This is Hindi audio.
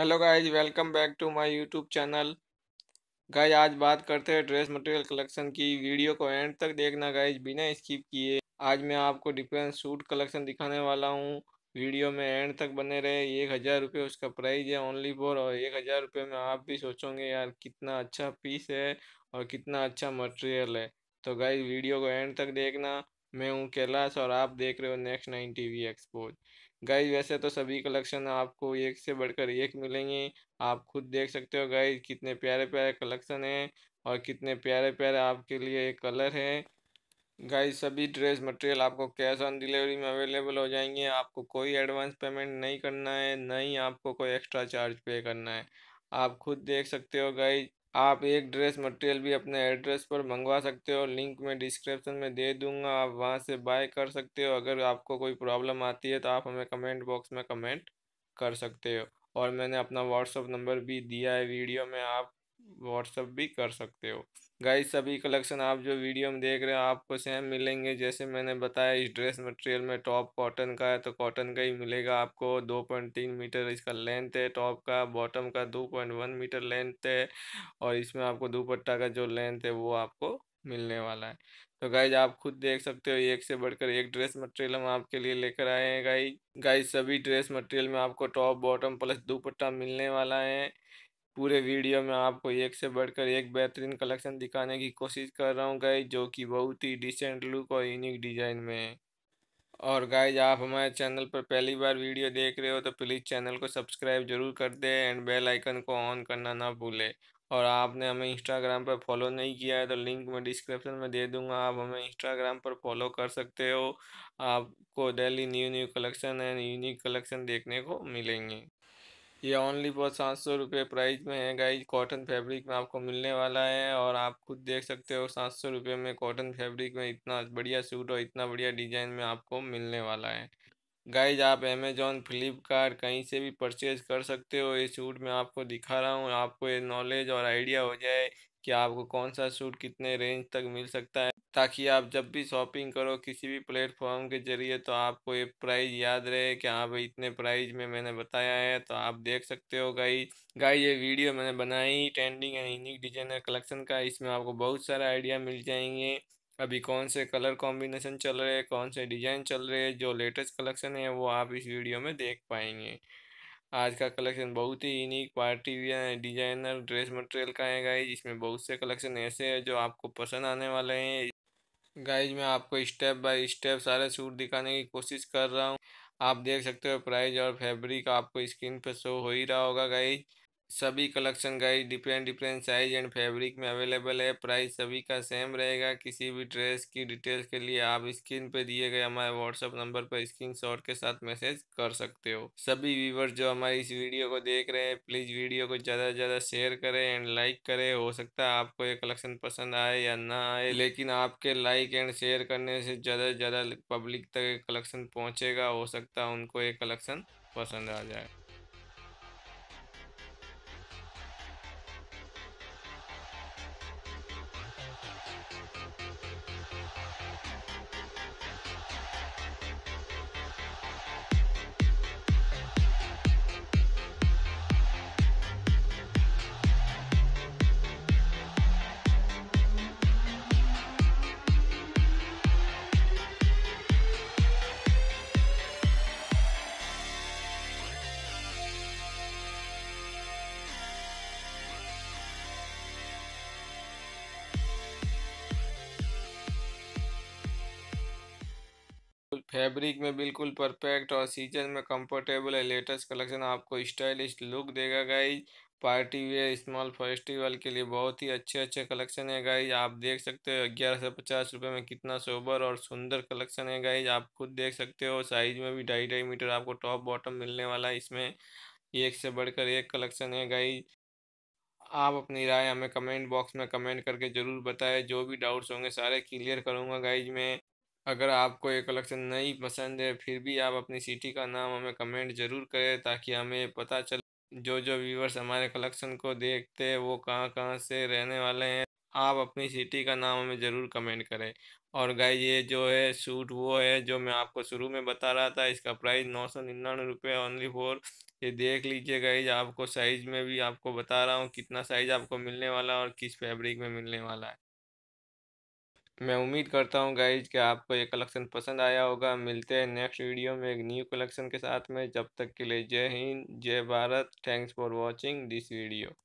hello guys welcome back to my YouTube channel guys आज बात करते हैं ड्रेस मटेरियल कलेक्शन की वीडियो को एंड तक देखना गाइज बिना स्किप किए आज मैं आपको डिफरेंट सूट कलेक्शन दिखाने वाला हूँ वीडियो में एंड तक बने रहे एक हज़ार रुपये उसका प्राइस है ओनली फॉर और एक हज़ार रुपये में आप भी सोचोगे यार कितना अच्छा पीस है और कितना अच्छा मटेरियल है तो गाइज वीडियो को एंड तक देखना मैं हूँ कैलाश और आप देख रहे हो next nine T V expose guys वैसे तो सभी कलेक्शन आपको एक से बढ़कर एक मिलेंगे आप खुद देख सकते हो गाइज कितने प्यारे प्यारे कलेक्शन हैं और कितने प्यारे प्यारे आपके लिए कलर है गाइज सभी ड्रेस मटेरियल आपको कैश ऑन डिलीवरी में अवेलेबल हो जाएंगे आपको कोई एडवांस पेमेंट नहीं करना है ना ही आपको कोई एक्स्ट्रा चार्ज पे करना है आप खुद देख सकते हो गाइज आप एक ड्रेस मटेरियल भी अपने एड्रेस पर मंगवा सकते हो लिंक में डिस्क्रिप्शन में दे दूंगा आप वहां से बाय कर सकते हो अगर आपको कोई प्रॉब्लम आती है तो आप हमें कमेंट बॉक्स में कमेंट कर सकते हो और मैंने अपना व्हाट्सअप नंबर भी दिया है वीडियो में आप व्हाट्सअप भी कर सकते हो गाइस सभी कलेक्शन आप जो वीडियो में देख रहे हो आपको सेम मिलेंगे जैसे मैंने बताया इस ड्रेस मटेरियल में टॉप कॉटन का है तो कॉटन का ही मिलेगा आपको दो पॉइंट तीन मीटर इसका लेंथ है टॉप का बॉटम का दो पॉइंट वन मीटर लेंथ है और इसमें आपको दुपट्टा का जो लेंथ है वो आपको मिलने वाला है तो गाइज आप खुद देख सकते हो एक से बढ़कर एक ड्रेस मटेरियल हम आपके लिए लेकर आए हैं गाई गाइज सभी ड्रेस मटेरियल में आपको टॉप बॉटम प्लस दुपट्टा मिलने वाला है पूरे वीडियो में आपको एक से बढ़कर एक बेहतरीन कलेक्शन दिखाने की कोशिश कर रहा हूँ गाइज जो कि बहुत ही डिसेंट लुक और यूनिक डिज़ाइन में है और गाइज आप हमारे चैनल पर पहली बार वीडियो देख रहे हो तो प्लीज़ चैनल को सब्सक्राइब जरूर कर दें एंड बेल आइकन को ऑन करना ना भूलें और आपने हमें इंस्टाग्राम पर फॉलो नहीं किया है तो लिंक मैं डिस्क्रिप्शन में दे दूंगा आप हमें इंस्टाग्राम पर फॉलो कर सकते हो आपको daily new new collection and unique collection देखने को मिलेंगे ये ओनली फॉर सात सौ रुपये प्राइस में है गाइज कॉटन फैब्रिक में आपको मिलने वाला है और आप खुद देख सकते हो सात सौ रुपये में कॉटन फैब्रिक में इतना बढ़िया सूट और इतना बढ़िया डिजाइन में आपको मिलने वाला है गाइज आप अमेजोन फ्लिपकार्ट कहीं से भी परचेज कर सकते हो ये सूट मैं आपको दिखा रहा हूँ आपको ये नॉलेज और आइडिया हो जाए कि आपको कौन सा सूट कितने रेंज तक मिल सकता है ताकि आप जब भी शॉपिंग करो किसी भी प्लेटफॉर्म के जरिए तो आपको ये प्राइस याद रहे कि हाँ भाई इतने प्राइस में मैंने बताया है तो आप देख सकते हो गाई गाई ये वीडियो मैंने बनाई trending and unique designer collection का इसमें आपको बहुत सारे आइडिया मिल जाएंगे अभी कौन से कलर कॉम्बिनेशन चल रहे हैं कौन से डिज़ाइन चल रहे हैं जो लेटेस्ट कलेक्शन है वो आप इस वीडियो में देख पाएंगे आज का कलेक्शन बहुत ही unique party wear designer dress material का है गाइज इसमें बहुत से कलेक्शन ऐसे हैं जो आपको पसंद आने वाले हैं गाइज मैं आपको स्टेप बाय स्टेप सारे सूट दिखाने की कोशिश कर रहा हूँ आप देख सकते हो प्राइस और फैब्रिक आपको स्क्रीन पर शो हो ही रहा होगा गाइज सभी collection guys different different size and fabric में अवेलेबल है प्राइस सभी का सेम रहेगा किसी भी ड्रेस की डिटेल्स के लिए आप स्क्रीन पे दिए गए हमारे व्हाट्सअप नंबर पर स्क्रीन शॉट के साथ मैसेज कर सकते हो सभी व्यूवर जो हमारी इस वीडियो को देख रहे हैं प्लीज़ वीडियो को ज़्यादा से ज़्यादा शेयर करें एंड लाइक करें हो सकता है आपको ये कलेक्शन पसंद आए या ना आए लेकिन आपके लाइक एंड शेयर करने से ज़्यादा से ज़्यादा पब्लिक तक कलेक्शन पहुँचेगा हो सकता है उनको ये कलेक्शन पसंद आ जाए फैब्रिक में बिल्कुल परफेक्ट और सीजन में कंफर्टेबल है लेटेस्ट कलेक्शन आपको स्टाइलिश लुक देगा guys party wear small festival के लिए बहुत ही अच्छे अच्छे कलेक्शन है गाइज आप देख सकते हो ग्यारह सौ पचास रुपये में कितना सोबर और सुंदर कलेक्शन है गाइज आप खुद देख सकते हो साइज में भी ढाई ढाई मीटर आपको टॉप बॉटम मिलने वाला है इसमें एक से बढ़कर एक कलेक्शन है गाइज आप अपनी राय हमें कमेंट बॉक्स में कमेंट करके ज़रूर बताएं जो भी डाउट्स होंगे सारे क्लियर करूँगा गाइज में अगर आपको ये कलेक्शन नहीं पसंद है फिर भी आप अपनी सिटी का नाम हमें कमेंट ज़रूर करें ताकि हमें पता चले जो जो व्यूवर्स हमारे कलेक्शन को देखते हैं वो कहाँ कहाँ से रहने वाले हैं आप अपनी सिटी का नाम हमें ज़रूर कमेंट करें और गाय ये जो है सूट वो है जो मैं आपको शुरू में बता रहा था इसका प्राइस नौ सौ निन्यानवे रुपये ओनली फोर ये देख लीजिए गाइज आपको साइज़ में भी आपको बता रहा हूँ कितना साइज़ आपको मिलने वाला है और किस फैब्रिक में मिलने वाला है मैं उम्मीद करता हूँ गाइज कि आपको ये कलेक्शन पसंद आया होगा मिलते हैं नेक्स्ट वीडियो में एक न्यू कलेक्शन के साथ में जब तक के लिए जय हिंद जय Bharat thanks for watching this video